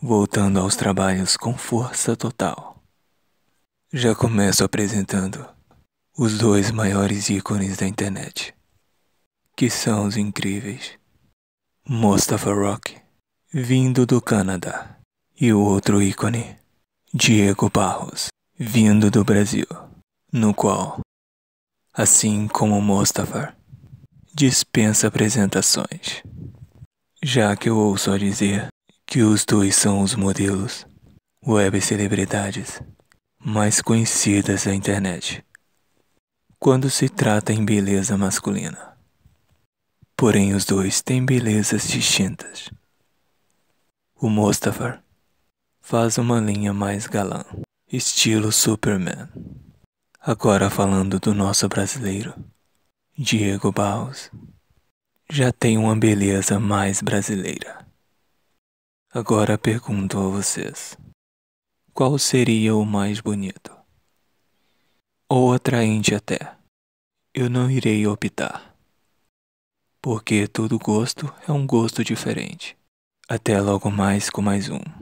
voltando aos trabalhos com força total. Já começo apresentando os dois maiores ícones da internet, que são os incríveis Mustafa Rock, vindo do Canadá, e o outro ícone, Diego Barros, vindo do Brasil, no qual, assim como Mustafa, dispensa apresentações, já que eu ouço a dizer que os dois são os modelos, web celebridades mais conhecidas da internet, quando se trata em beleza masculina. Porém, os dois têm belezas distintas. O Mustafa faz uma linha mais galã, estilo Superman. Agora falando do nosso brasileiro, Diego Barros, já tem uma beleza mais brasileira. Agora pergunto a vocês: qual seria o mais bonito? Ou atraente até? Eu não irei optar. Porque todo gosto é um gosto diferente. Até logo mais com mais um.